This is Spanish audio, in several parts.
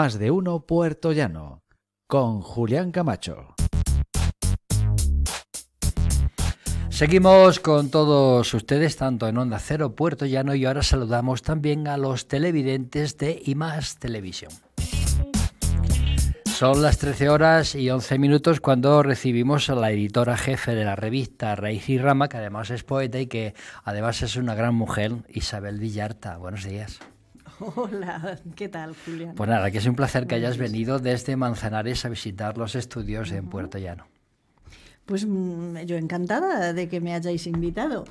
Más de uno Puerto Llano, con Julián Camacho. Seguimos con todos ustedes, tanto en Onda Cero Puerto Llano, y ahora saludamos también a los televidentes de IMAS Televisión. Son las 13 horas y 11 minutos cuando recibimos a la editora jefe de la revista Raíz y Rama, que además es poeta y que además es una gran mujer, Isabel Villarta. Buenos días. Hola, ¿qué tal, Julián? Pues nada, que es un placer que hayas venido desde Manzanares a visitar los estudios en Puerto Llano. Pues mm, yo encantada de que me hayáis invitado.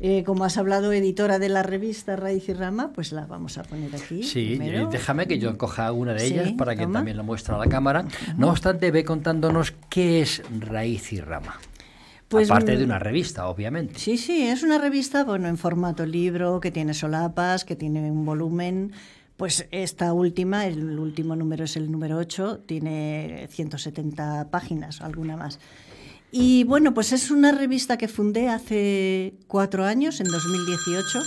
Eh, como has hablado, editora de la revista Raíz y Rama, pues la vamos a poner aquí. Sí, déjame que yo mm. coja una de ellas para que también la muestre a la cámara. No obstante, ve contándonos qué es Raíz y Rama. Es pues, Aparte de mm, una revista, obviamente. Sí, sí, es una revista bueno, en formato libro, que tiene solapas, que tiene un volumen. Pues esta última, el último número es el número 8, tiene 170 páginas, alguna más. Y bueno, pues es una revista que fundé hace cuatro años, en 2018.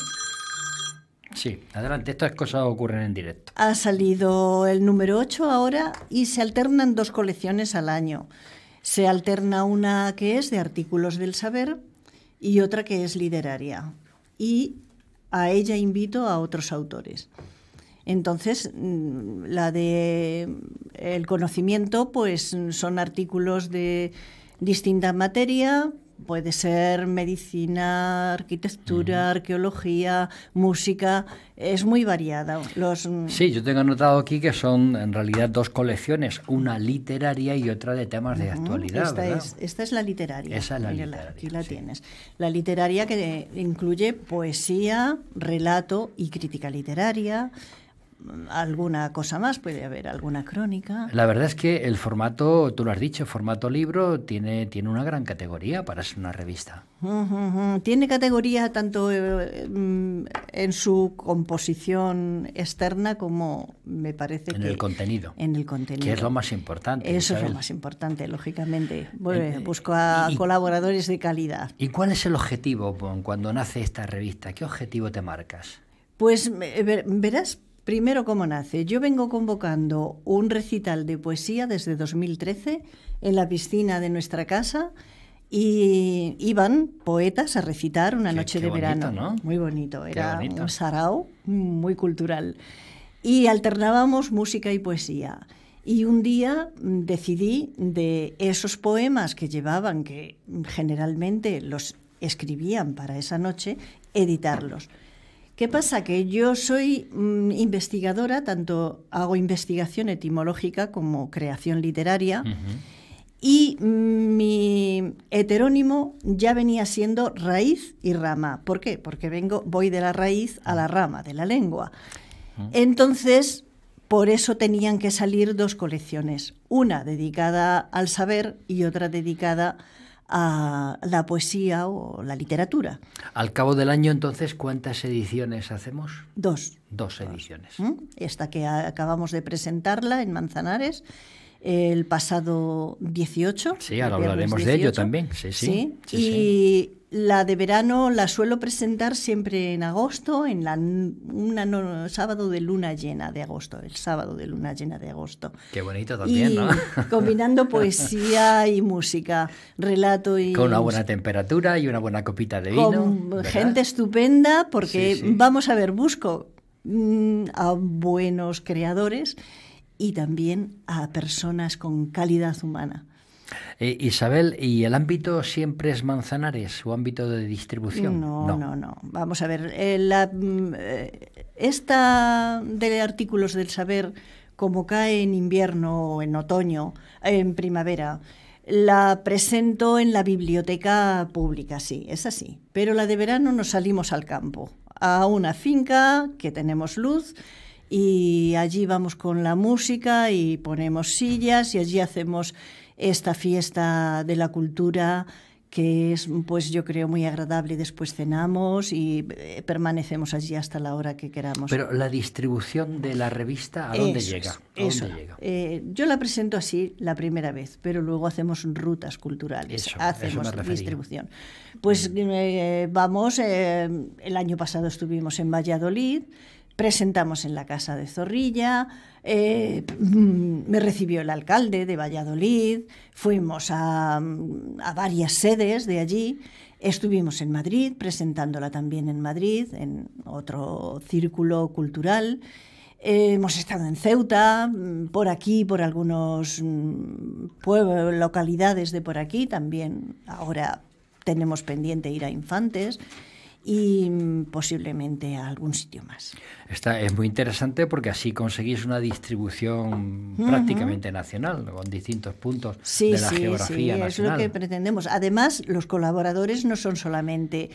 Sí, adelante, estas cosas ocurren en directo. Ha salido el número 8 ahora y se alternan dos colecciones al año. Se alterna una que es de artículos del saber y otra que es literaria. Y a ella invito a otros autores. Entonces, mm, la de mm, el conocimiento, pues mm, son artículos de distinta materia, Puede ser medicina, arquitectura, arqueología, música, es muy variada. Los... Mm, sí, yo tengo anotado aquí que son en realidad dos colecciones, una literaria y otra de temas de actualidad. Esta, Es, esta es la literaria. Esa la Aquí la tienes. La literaria que incluye poesía, relato y crítica literaria alguna cosa más, puede haber alguna crónica. La verdad es que el formato, tú lo has dicho, formato libro tiene, tiene una gran categoría para ser una revista. Tiene categoría tanto eh, mm, en su composición externa como me parece en que... el contenido. En el contenido. Que es lo más importante. Eso es lo más importante, lógicamente. Eh, eh, busco a colaboradores de calidad. ¿Y cuál es el objetivo cuando nace esta revista? ¿Qué objetivo te marcas? Pues verás, Primero, ¿cómo nace? Yo vengo convocando un recital de poesía desde 2013 en la piscina de nuestra casa y iban poetas a recitar una noche de verano. Muy bonito, era un sarao muy cultural. Y alternábamos música y poesía. Y un día decidí de esos poemas que llevaban, que generalmente los escribían para esa noche, editarlos. ¿Qué pasa? Que yo soy mm, investigadora, tanto hago investigación etimológica como creación literaria. Y mm, mi heterónimo ya venía siendo raíz y rama. ¿Por qué? Porque vengo, voy de la raíz a la rama, de la lengua. Entonces, por eso tenían que salir dos colecciones, una dedicada al saber y otra dedicada a a la poesía o la literatura. Al cabo del año, entonces, ¿cuántas ediciones hacemos? Dos. Dos ediciones. ¿Mm? Esta que acabamos de presentarla en Manzanares el pasado 18. Sí, ahora hablaremos de ello también. Sí, sí. y la de verano la suelo presentar siempre en agosto, en la un sábado de luna llena de agosto, el sábado de luna llena de agosto. Qué bonito también, y ¿no? Combinando poesía y música, relato y con una buena temperatura y una buena copita de vino. Con gente estupenda, porque vamos a ver, busco mm, a buenos creadores y también a personas con calidad humana. Eh, Isabel, ¿y el ámbito siempre es Manzanares, su ámbito de distribución? No, no, no. Vamos a ver, eh, la, mm, eh, esta de artículos del saber, como cae en invierno o en otoño, en primavera, la presento en la biblioteca pública, sí, es así. Pero la de verano nos salimos al campo, a una finca que tenemos luz y allí vamos con la música y ponemos sillas y allí hacemos esta fiesta de la cultura que es, pues yo creo, muy agradable. Después cenamos y eh, permanecemos allí hasta la hora que queramos. Pero la distribución de la revista, ¿a dónde llega? Eh, yo la presento así la primera vez, pero luego hacemos rutas culturales, hacemos la distribución. Pues mm. eh, vamos, el año pasado estuvimos en Valladolid presentamos en la casa de Zorrilla, eh, mm, me recibió el alcalde de Valladolid, fuimos mm, a, varias sedes de allí, estuvimos en Madrid, presentándola también en Madrid, en otro círculo cultural. hemos estado en Ceuta, mm, por aquí, por algunos localidades de por aquí, también ahora tenemos pendiente ir a Infantes y mm, posiblemente a algún sitio más. es muy interesante porque así conseguís una distribución prácticamente nacional, con distintos puntos de la geografía nacional. Sí, es lo que pretendemos. Además, los colaboradores no son solamente...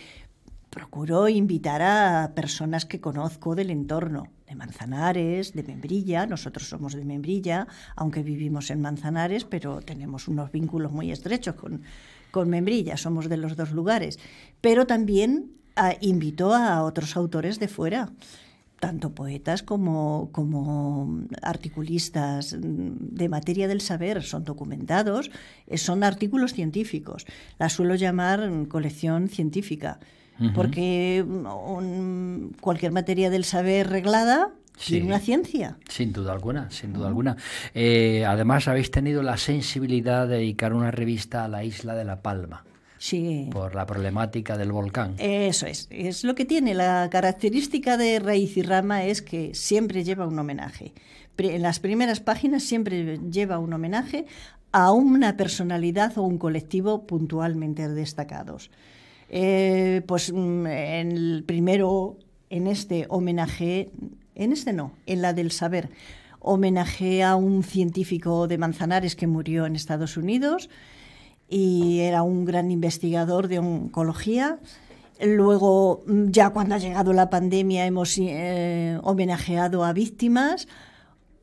Procuro invitar a personas que conozco del entorno, de Manzanares, de Membrilla, nosotros somos de Membrilla, aunque vivimos en Manzanares, pero tenemos unos vínculos muy estrechos con, con Membrilla, somos de los dos lugares, pero también invitó a otros autores de fuera tanto poetas como, como, articulistas de materia del saber, son documentados, eh, son artículos científicos. La suelo llamar colección científica, porque cualquier materia del saber reglada una ciencia. Sin duda alguna, sin duda alguna. Eh, además, habéis tenido la sensibilidad de dedicar una revista a la isla de La Palma. Por la problemática del volcán. Eso es. Es lo que tiene. La característica de Raíz y Rama es que siempre lleva un homenaje. En las primeras páginas siempre lleva un homenaje a una personalidad o un colectivo puntualmente destacados. Eh, pues mm, en el primero, en este homenaje, en este no, en la del saber, homenaje a un científico de Manzanares que murió en Estados Unidos y era un gran investigador de oncología. Luego, mm, ya cuando ha llegado la pandemia, hemos eh, homenajeado a víctimas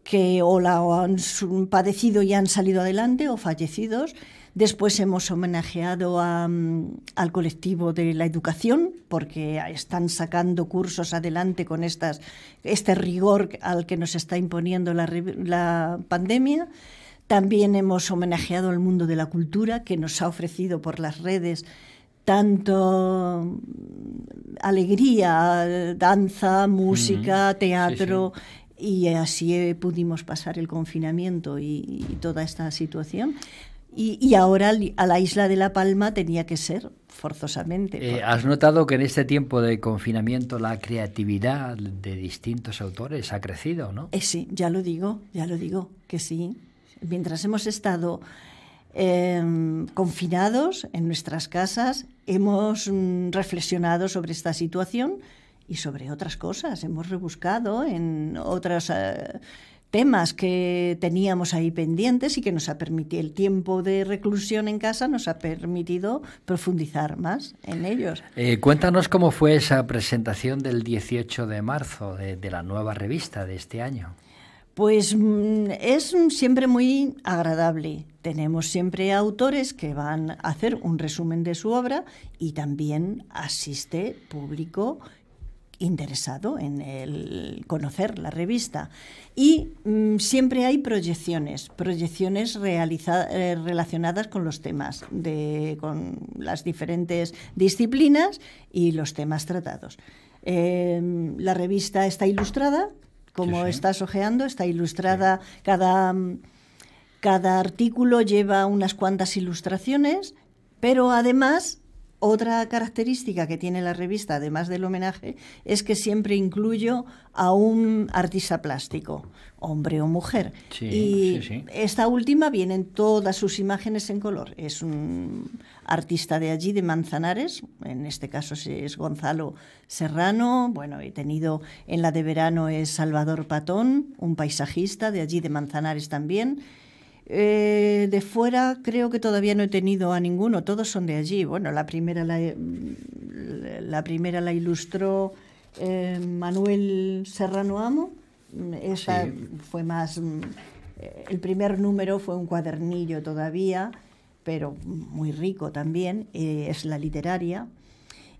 que o la han padecido y han salido adelante o fallecidos. Después hemos homenajeado mm, al colectivo de la educación, porque están sacando cursos adelante con estas, este rigor al que nos está imponiendo la pandemia. También hemos homenajeado al mundo de la cultura que nos ha ofrecido por las redes tanto mm, alegría, danza, música, teatro. Y así eh, pudimos pasar el confinamiento y, toda esta situación. Y, ahora a la isla de La Palma tenía que ser, forzosamente. Eh, ¿Has notado que en este tiempo de confinamiento la creatividad de distintos autores ha crecido, no? Eh, sí, ya lo digo, ya lo digo, que sí mientras hemos estado em, confinados en nuestras casas, hemos mm, reflexionado sobre esta situación y sobre otras cosas. Hemos rebuscado en otros eh, temas que teníamos ahí pendientes y que nos ha permitido el tiempo de reclusión en casa nos ha permitido profundizar más en ellos. Eh, cuéntanos cómo fue esa presentación del 18 de marzo de la nueva revista de este año. Pues mm, es siempre muy agradable. Tenemos siempre autores que van a hacer un resumen de su obra y también asiste público interesado en el conocer la revista. Y mm, siempre hay proyecciones, proyecciones eh, relacionadas con los temas, de, con las diferentes disciplinas y los temas tratados. Em, la revista está ilustrada, como estás ojeando, está ilustrada mm, cada artículo lleva unas cuantas ilustraciones, pero además otra característica que tiene la revista, además del homenaje, es que siempre incluyo a un artista plástico, hombre o mujer. y esta última vienen todas sus imágenes en color. Es un artista de allí, de Manzanares, en este caso es Gonzalo Serrano, bueno, he tenido en la de verano es Salvador Patón, un paisajista de allí, de Manzanares también eh, de fuera creo que todavía no he tenido a ninguno, todos son de allí. Bueno, la primera la, mm, primera la ilustró eh, Manuel Serrano Amo, mm, esa ah, fue más... Mm, eh, el primer número fue un cuadernillo todavía, pero muy rico también, es la literaria.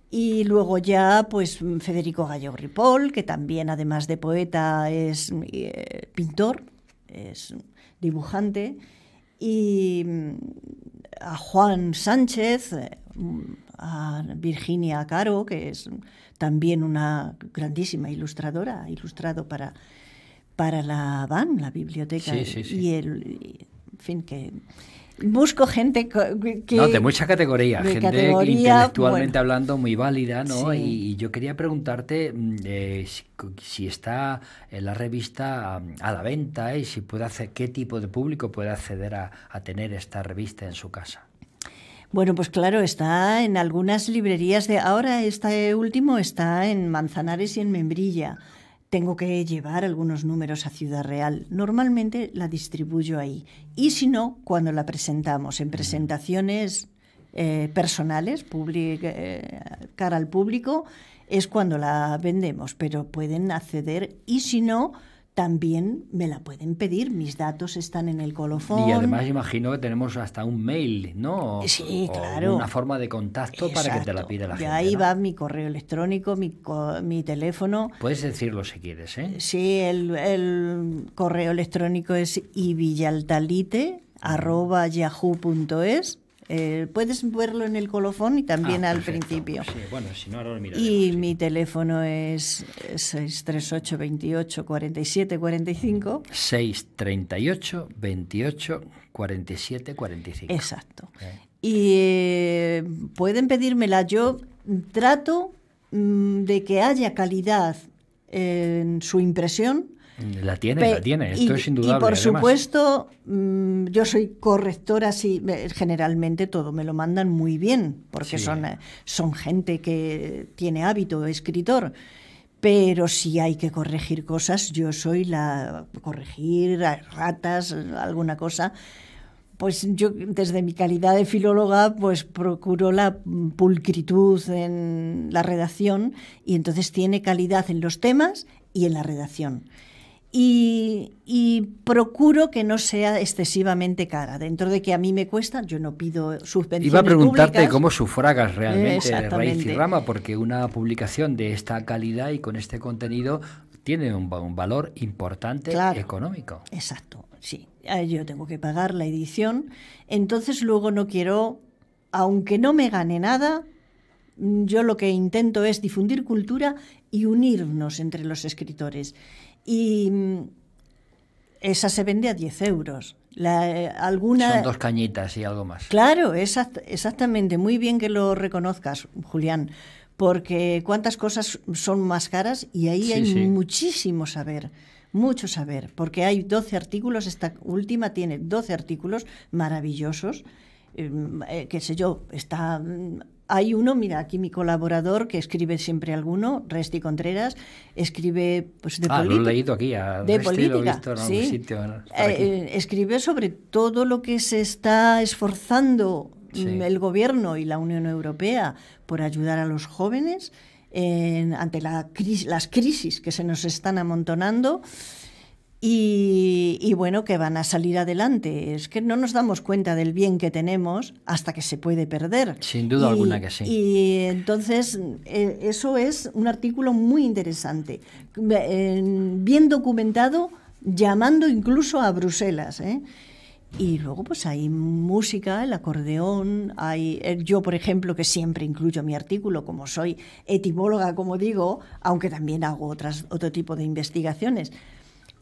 Y luego ya, pues Federico Gallo Ripoll que también, además de poeta, es pintor, es dibujante, y mm, a Juan Sánchez, eh, a Virginia Caro, que es también una grandísima ilustradora, ha ilustrado para, para la BAN, la biblioteca, y el, en fin, que busco gente que... No, de mucha categoría, gente intelectualmente hablando muy válida, ¿no? Y, yo quería preguntarte mm, eh, si, está en la revista mm, a, la venta y eh, si puede hacer, qué tipo de público puede acceder a, a tener esta revista en su casa. Bueno, pues claro, está en algunas librerías de ahora, este último está en Manzanares y en Membrilla tengo que llevar algunos números a Ciudad Real. Normalmente la distribuyo ahí. Y si no, cuando la presentamos en presentaciones eh, personales, eh, cara al público, es cuando la vendemos, pero pueden acceder y si no, también me la pueden pedir, mis datos están en el colofón. Y además imagino que tenemos hasta un mail, ¿no? Sí, claro. Una forma de contacto para que te la pida la gente. Ahí va mi correo electrónico, mi, mi teléfono. Puedes decirlo si quieres, ¿eh? Sí, el, correo electrónico es ibialtalite.yahoo.es eh, puedes verlo en el colofón y también ah, al principio. y mi teléfono es 638 28 47 45. 638 28 47 45. Exacto. Y eh, pueden pedírmela. Yo trato mm, de que haya calidad en su impresión la tiene, la tiene, esto y, es indudable. Y por supuesto, mm, yo soy correctora, así generalmente todo me lo mandan muy bien, porque son, son gente que tiene hábito, escritor. Pero si hay que corregir cosas, yo soy la corregir ratas, alguna cosa. Pues yo desde mi calidad de filóloga pues procuro la pulcritud en la redacción y entonces tiene calidad en los temas y en la redacción y, procuro que no sea excesivamente cara. Dentro de que a mí me cuesta, yo no pido subvenciones. Iba a preguntarte cómo sufragas realmente de raíz y rama, porque una publicación de esta calidad y con este contenido tiene un, valor importante económico. Exacto, sí. Eh, yo tengo que pagar la edición, entonces luego no quiero, aunque no me gane nada, mm, yo lo que intento es difundir cultura y unirnos entre los escritores. Y mm, esa se vende a 10 euros. Eh, son dos cañitas y algo más. Claro, exactamente. Muy bien que lo reconozcas, Julián, porque cuántas cosas son más caras y ahí hay muchísimo saber, mucho saber, porque hay 12 artículos, esta última tiene 12 artículos maravillosos, Que em, eh, qué sé yo, está mm, hay uno, mira, aquí mi colaborador que escribe siempre alguno, Resti Contreras, escribe pues, de ah, política. he leído aquí, a Resti en ¿sí? sitio, eh, eh, escribe sobre todo lo que se está esforzando mm, el gobierno y la Unión Europea por ayudar a los jóvenes ante la, las crisis que se nos están amontonando y, bueno, que van a salir adelante. Es que no nos damos cuenta del bien que tenemos hasta que se puede perder. Sin duda alguna que sí. Y entonces, eh, eso es un artículo muy interesante, bien documentado, llamando incluso a Bruselas. ¿eh? Y luego pues hay música, el acordeón, hay eh, yo por ejemplo que siempre incluyo mi artículo como soy etimóloga, como digo, aunque también hago otras otro tipo de investigaciones,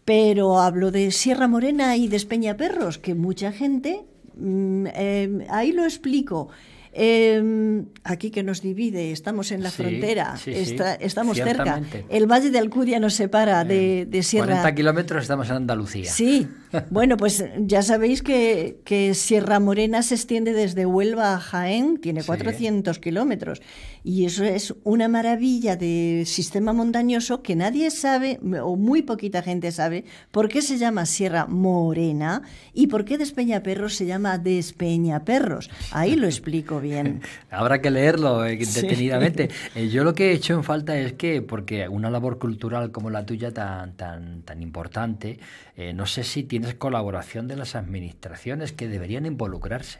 pero hablo de Sierra Morena y de Perros, que mucha gente, mm, em, ahí lo explico. Em, aquí que nos divide, estamos en la frontera, estamos cerca. El Valle de Alcudia nos separa de, de Sierra. 40 kilómetros estamos en Andalucía. Sí, bueno, pues ya sabéis que, Sierra Morena se extiende desde Huelva a Jaén, tiene 400 kilómetros. Y eso es una maravilla de sistema montañoso que nadie sabe, o muy poquita gente sabe, por qué se llama Sierra Morena y por qué Despeñaperros se llama Despeñaperros. Ahí lo explico bien. Habrá que leerlo eh, detenidamente. Eh, yo lo que he hecho en falta es que, porque una labor cultural como la tuya tan, tan, tan importante, eh, no sé si tiene colaboración de las administraciones que deberían involucrarse.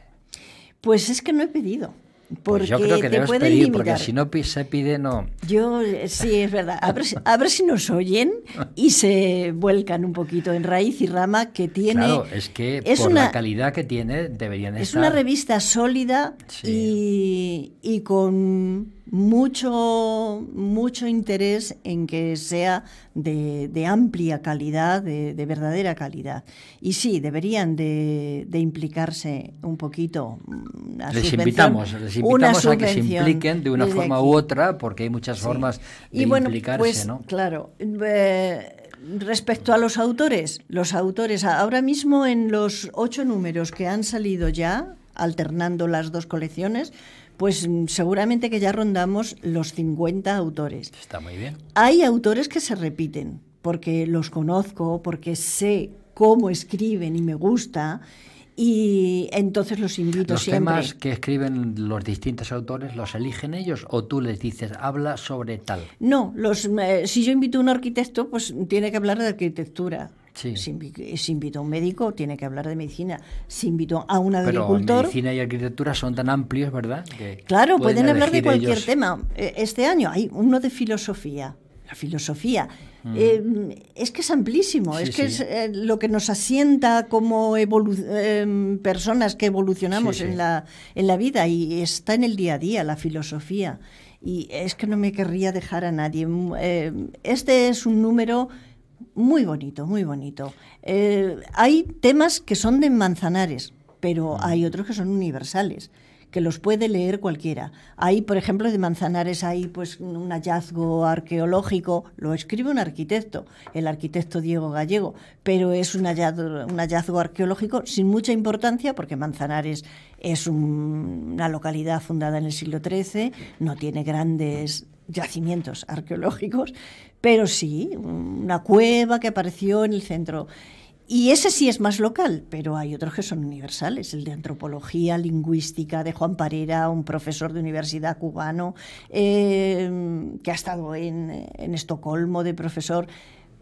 Pues es que no he pedido. Porque yo creo que te pedir, porque si no se pide, no. Yo, sí, es verdad. A ver, si nos oyen y se vuelcan un poquito en raíz y rama que tiene. Claro, es que por la calidad que tiene, deberían es estar. Es una revista sólida y con mucho, mucho interés en que sea de, amplia calidad, de, verdadera calidad. Y sí, deberían de, implicarse un poquito. Mm, les invitamos, les invitamos a que se impliquen de una forma u otra, porque hay muchas formas de y bueno, implicarse, pues, ¿no? Claro. Eh, respecto a los autores, los autores ahora mismo en los ocho números que han salido ya, alternando las dos colecciones, pues mm, seguramente que ya rondamos los 50 autores. Está muy bien. Hay autores que se repiten, porque los conozco, porque sé cómo escriben y me gusta. Y entonces los invito siempre. ¿Los temas que escriben los distintos autores los eligen ellos o tú les dices, habla sobre tal? No, los, eh, si yo invito a un arquitecto, pues tiene que hablar de arquitectura si, invito a un médico, tiene que hablar de medicina. Si invitó a un agricultor. Pero medicina y arquitectura son tan amplios, ¿verdad? claro, pueden, hablar de cualquier tema. E, este año hay uno de filosofía. La filosofía. Mm. Eh, es que es amplísimo, es que es eh, lo que nos asienta como em, personas que evolucionamos en, La, en la vida y está en el día a día la filosofía. Y es que no me querría dejar a nadie. Mm, eh, este es un número muy bonito, muy bonito. Eh, hay temas que son de manzanares, pero mm. hay otros que son universales que los puede leer cualquiera. hay por ejemplo, de Manzanares hay pues un hallazgo arqueológico, lo escribe un arquitecto, el arquitecto Diego Gallego, pero es un hallazgo, un hallazgo arqueológico sin mucha importancia porque Manzanares es una localidad fundada en el siglo XIII, no tiene grandes yacimientos arqueológicos, pero sí, una cueva que apareció en el centro. Y ese sí es más local, pero hay otros que son universales, el de antropología lingüística de Juan Parera, un profesor de universidad cubano eh, que ha estado en, Estocolmo de profesor.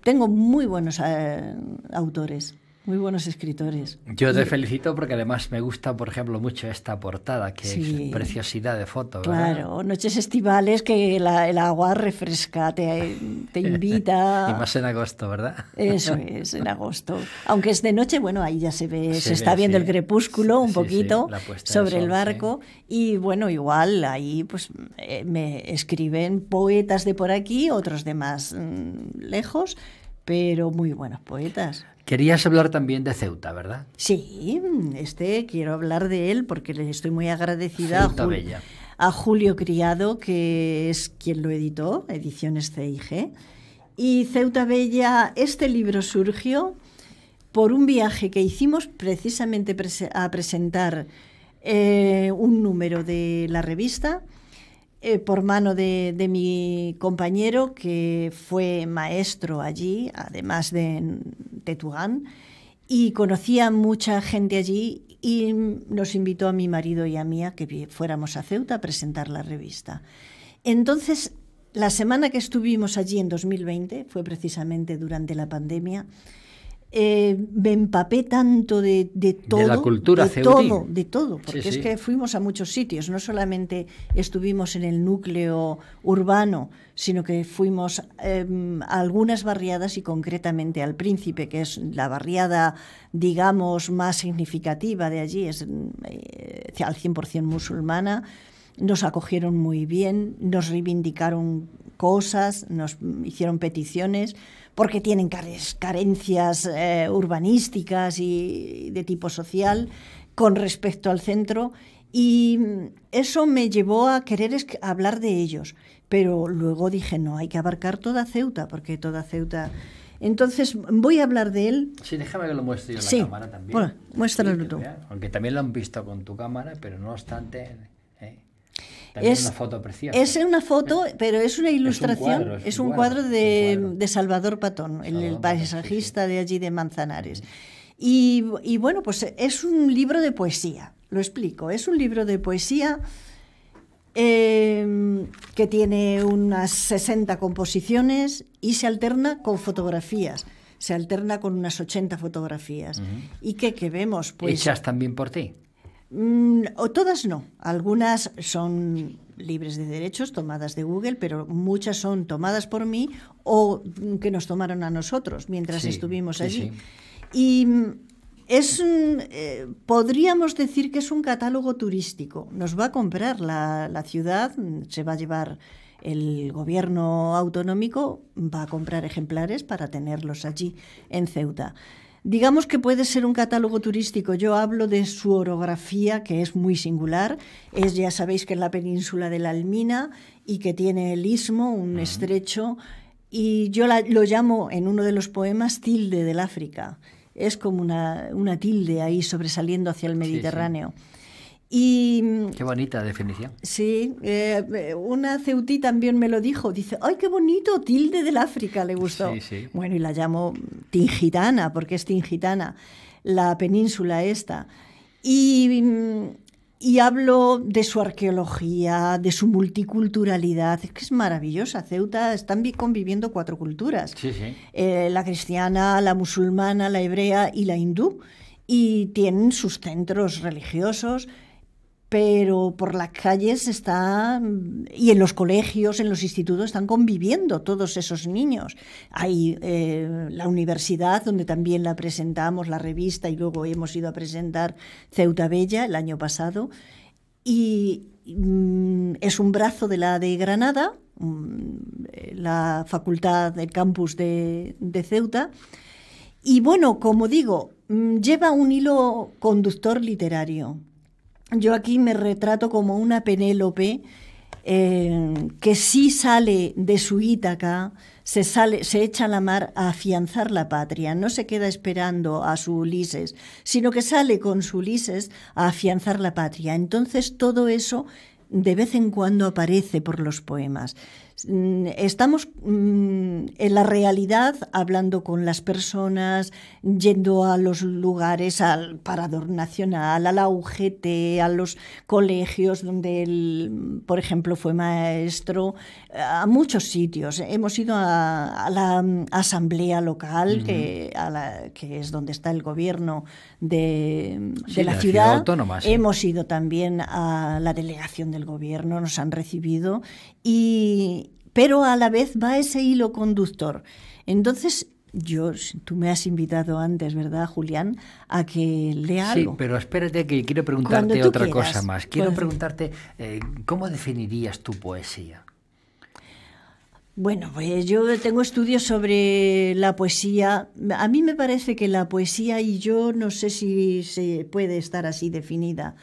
Tengo muy buenos eh, autores. Muy buenos escritores. Yo te felicito porque además me gusta, por ejemplo, mucho esta portada, que es preciosidad de foto. ¿verdad? Claro, noches estivales que el agua refresca, te, invita. y más en agosto, ¿verdad? Eso es, en agosto. Aunque es de noche, bueno, ahí ya se ve, se, está viendo el crepúsculo un poquito sobre el barco. Y bueno, igual ahí pues eh, me escriben poetas de por aquí, otros de más mm, lejos, pero muy buenos poetas. Querías hablar también de Ceuta, ¿verdad? Sí, este quiero hablar de él porque le estoy muy agradecida a, Julio Criado, que es quien lo editó, Ediciones CIG. Y Ceuta Bella, este libro surgió por un viaje que hicimos precisamente a presentar eh, un número de la revista eh, por mano de, mi compañero que fue maestro allí, además de Tetugán, y conocía mucha gente allí y nos invitó a mi marido y a mí a que fuéramos a Ceuta a presentar la revista. Entonces, la semana que estuvimos allí en 2020, fue precisamente durante la pandemia, eh, me empapé tanto de, de, todo. De la cultura de todo, de todo, porque es que fuimos a muchos sitios, no solamente estuvimos en el núcleo urbano, sino que fuimos em, a algunas barriadas y concretamente al Príncipe, que es la barriada, digamos, más significativa de allí, es eh, al 100% musulmana nos acogieron muy bien, nos reivindicaron cosas, nos hicieron peticiones porque tienen carencias eh, urbanísticas y de tipo social con respecto al centro y eso me llevó a querer hablar de ellos. Pero luego dije, no, hay que abarcar toda Ceuta, porque toda Ceuta... Entonces, voy a hablar de él. Sí, déjame que lo muestre yo en la cámara también. Bueno, muéstralo tú. Aunque también lo han visto con tu cámara, pero no obstante, es una foto Es una foto, pero es una ilustración, es un cuadro, de, Salvador Patón, el, paisajista de allí de Manzanares. Y, bueno, pues es un libro de poesía, lo explico, es un libro de poesía em, que tiene unas 60 composiciones y se alterna con fotografías se alterna con unas 80 fotografías. ¿Y qué, qué vemos? Pues, Hechas también por ti. Mm, o todas no. Algunas son libres de derechos, tomadas de Google, pero muchas son tomadas por mí o mm, que nos tomaron a nosotros mientras estuvimos allí. Y mm, es eh, podríamos decir que es un catálogo turístico. Nos va a comprar la, ciudad, se va a llevar el gobierno autonómico, va a comprar ejemplares para tenerlos allí en Ceuta. Digamos que puede ser un catálogo turístico. Yo hablo de su orografía, que es muy singular. Es, ya sabéis que es la península de la Almina y que tiene el istmo, un estrecho. Y yo lo llamo en uno de los poemas tilde del África. Es como una, tilde ahí sobresaliendo hacia el Mediterráneo. Y, qué bonita definición. Sí, eh, una ceutí también me lo dijo. Dice, ¡ay, qué bonito! Tilde del África le gustó. Bueno, y la llamo Tingitana, porque es Tingitana, la península esta. Y, y hablo de su arqueología, de su multiculturalidad. Es que es maravillosa. Ceuta están conviviendo cuatro culturas. Sí, eh, la cristiana, la musulmana, la hebrea y la hindú. Y tienen sus centros religiosos pero por las calles está y en los colegios, en los institutos están conviviendo todos esos niños. Hay eh, la universidad donde también la presentamos, la revista y luego hemos ido a presentar Ceuta Bella el año pasado y mm, es un brazo de la de Granada, mm, la facultad del campus de Ceuta. Y bueno, como digo, mm, lleva un hilo conductor literario yo aquí me retrato como una Penélope eh, que sí sale de su Ítaca, se, sale, se echa a la mar a afianzar la patria, no se queda esperando a su Ulises, sino que sale con su Ulises a afianzar la patria. Entonces todo eso de vez en cuando aparece por los poemas. Mm, estamos mm, en la realidad hablando con las personas, yendo a los lugares, al Parador Nacional, a la UGT, a los colegios donde él, por ejemplo, fue maestro, a muchos sitios. Hemos ido a, la mm, asamblea local, que, es donde está el gobierno de, la, ciudad. Hemos ido también a la delegación del gobierno nos han recibido, y, pero a la vez va ese hilo conductor. Entonces, yo, tú me has invitado antes, ¿verdad, Julián? A que lea algo. Sí, pero espérate que quiero preguntarte otra cosa más. Quiero preguntarte, eh, ¿cómo definirías tu poesía? Bueno, pues yo tengo estudios sobre la poesía. A mí me parece que la poesía y yo no sé si se puede estar así definida.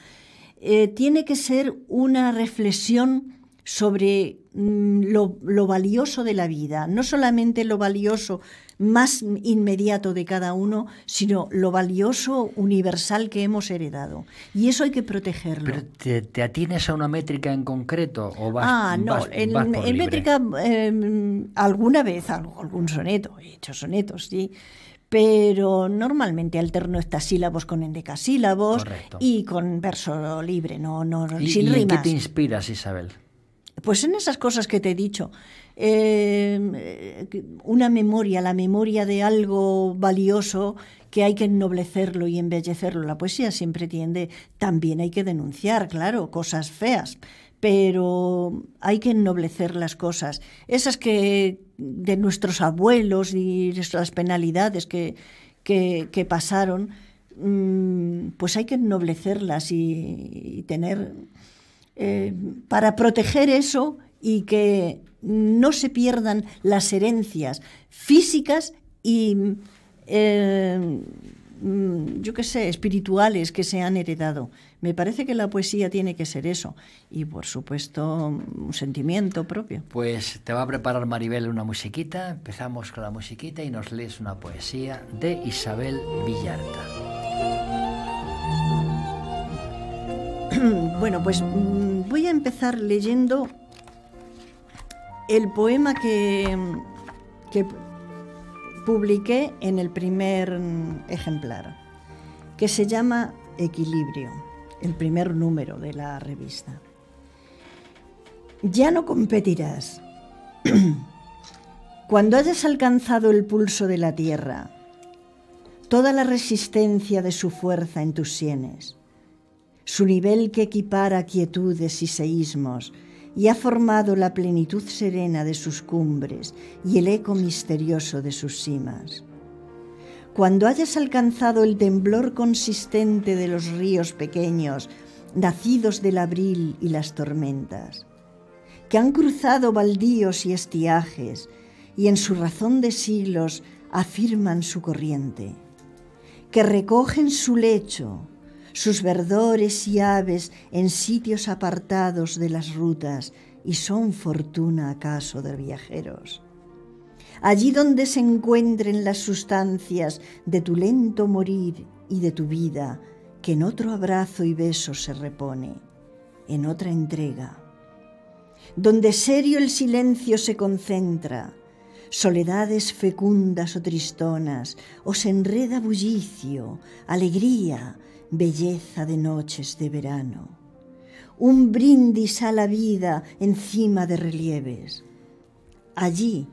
Eh, tiene que ser una reflexión sobre mm, lo, valioso de la vida, no solamente lo valioso más inmediato de cada uno, sino lo valioso universal que hemos heredado. Y eso hay que protegerlo. ¿Pero te, atienes a una métrica en concreto o vas Ah, no, en, métrica em, alguna vez algún soneto, he hecho sonetos, sí pero normalmente alterno estas sílabos con endecasílabos y con verso libre, no, no ¿Y, qué te inspiras, Isabel? Pues en esas cosas que te he dicho. Em, eh, una memoria, la memoria de algo valioso que hay que ennoblecerlo y embellecerlo. La poesía siempre tiende, también hay que denunciar, claro, cosas feas, pero hay que ennoblecer las cosas. Esas que de nuestros abuelos y nuestras penalidades que, pasaron, mm, pues hay que ennoblecerlas y, tener eh, para proteger eso y que no se pierdan las herencias físicas y eh, Mm, yo qué sé, espirituales que se han heredado. Me parece que la poesía tiene que ser eso. Y por supuesto, un sentimiento propio. Pues te va a preparar Maribel una musiquita. Empezamos con la musiquita y nos lees una poesía de Isabel Villarta. Bueno, pues mm, voy a empezar leyendo el poema que, que publiqué en el primer ejemplar, que se llama Equilibrio, el primer número de la revista. Ya no competirás. Cuando hayas alcanzado el pulso de la tierra, toda la resistencia de su fuerza en tus sienes, su nivel que equipara quietudes y seísmos, y ha formado la plenitud serena de sus cumbres y el eco misterioso de sus cimas. Cuando hayas alcanzado el temblor consistente de los ríos pequeños, nacidos del abril y las tormentas, que han cruzado baldíos y estiajes, y en su razón de siglos afirman su corriente, que recogen su lecho, sus verdores y aves en sitios apartados de las rutas, y son fortuna acaso de viajeros. Allí donde se encuentren las sustancias de tu lento morir y de tu vida, que en otro abrazo y beso se repone, en otra entrega. Donde serio el silencio se concentra, soledades fecundas o tristonas, os enreda bullicio, alegría, belleza de noches de verano, un brindis a la vida encima de relieves. Allí,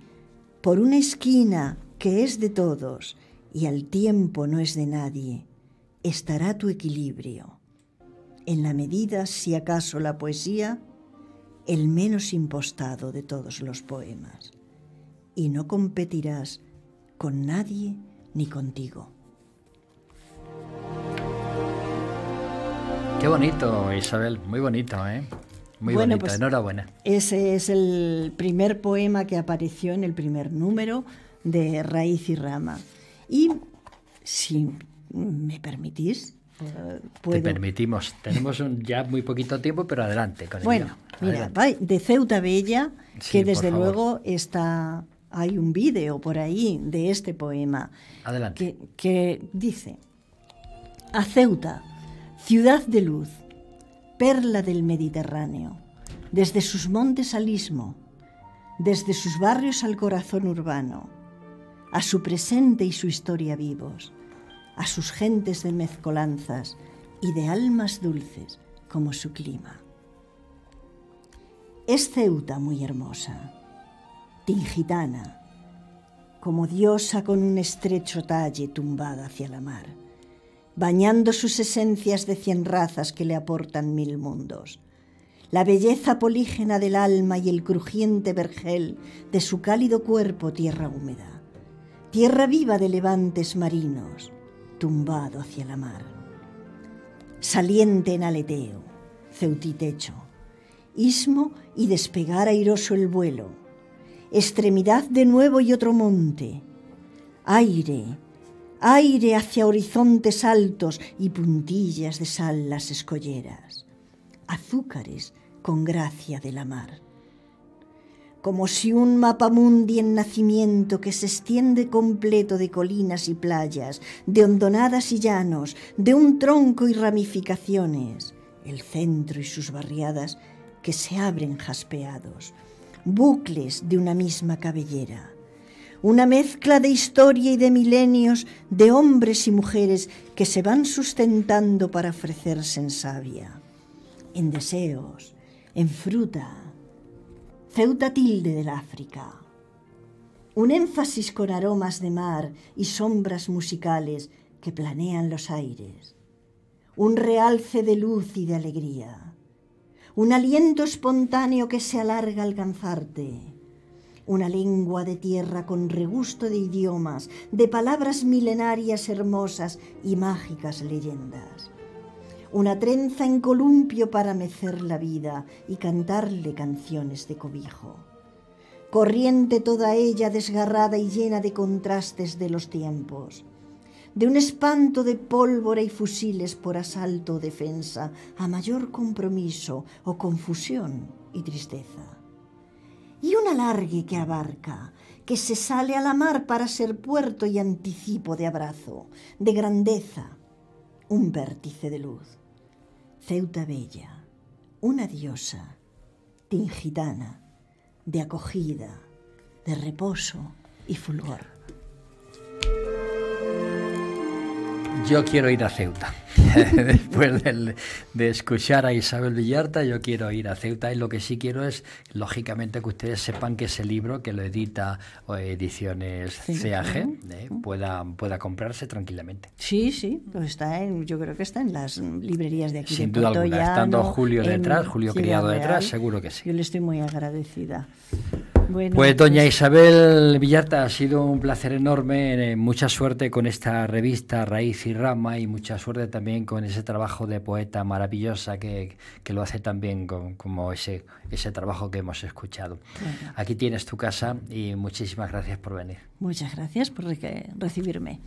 por una esquina que es de todos y al tiempo no es de nadie, estará tu equilibrio. En la medida, si acaso la poesía, el menos impostado de todos los poemas. Y no competirás con nadie ni contigo. Qué bonito, Isabel, muy bonito, ¿eh? Muy bonito, pues, enhorabuena. Ese es el primer poema que apareció en el primer número de Raíz y Rama. Y si me permitís, eh, ¿puedo? Te permitimos, tenemos un, ya muy poquito tiempo, pero adelante con Bueno, mira, de Ceuta Bella, que desde luego está hay un vídeo por ahí de este poema. Adelante. Que, que dice, a Ceuta, Ciudad de luz, perla del Mediterráneo, desde sus montes al istmo, desde sus barrios al corazón urbano, a su presente y su historia vivos, a sus gentes de mezcolanzas y de almas dulces como su clima. Es Ceuta muy hermosa, tingitana, como diosa con un estrecho talle tumbada hacia la mar bañando sus esencias de cien razas que le aportan mil mundos. La belleza polígena del alma y el crujiente vergel de su cálido cuerpo tierra húmeda. Tierra viva de levantes marinos, tumbado hacia la mar. Saliente en aleteo, ceutitecho, istmo y despegar airoso el vuelo. Extremidad de nuevo y otro monte. Aire, aire hacia horizontes altos y puntillas de sal las escolleras, azúcares con gracia de la mar. Como si un mapamundi en nacimiento que se extiende completo de colinas y playas, de hondonadas y llanos, de un tronco y ramificaciones, el centro y sus barriadas que se abren jaspeados, bucles de una misma cabellera una mezcla de historia y de milenios de hombres y mujeres que se van sustentando para ofrecerse en savia, en deseos, en fruta. Ceuta tilde del África. Un énfasis con aromas de mar y sombras musicales que planean los aires. Un realce de luz y de alegría. Un aliento espontáneo que se alarga al alcanzarte una lengua de tierra con regusto de idiomas, de palabras milenarias hermosas y mágicas leyendas. Una trenza en columpio para mecer la vida y cantarle canciones de cobijo. Corriente toda ella desgarrada y llena de contrastes de los tiempos de un espanto de pólvora y fusiles por asalto o defensa, a mayor compromiso o confusión y tristeza y un alargue que abarca, que se sale a la mar para ser puerto y anticipo de abrazo, de grandeza, un vértice de luz. Ceuta Bella, una diosa, tingitana, de acogida, de reposo y fulgor. Yo quiero ir a Ceuta. Después de escuchar a Isabel Villarta, yo quiero ir a Ceuta y lo que sí quiero es, lógicamente, que ustedes sepan que ese libro que lo edita Ediciones CAG eh, pueda, comprarse tranquilamente. Sí, sí, pues está en, yo creo que está en las librerías de aquí. Sin duda alguna, estando Julio detrás, Julio Criado detrás, seguro que sí. Yo le estoy muy agradecida pues doña pues Isabel Villarta, ha sido un placer enorme, eh, mucha suerte con esta revista Raíz y Rama y mucha suerte también con ese trabajo de poeta maravillosa que, lo hace también con, como ese, ese trabajo que hemos escuchado. Aquí tienes tu casa y muchísimas gracias por venir. Muchas gracias por recibirme.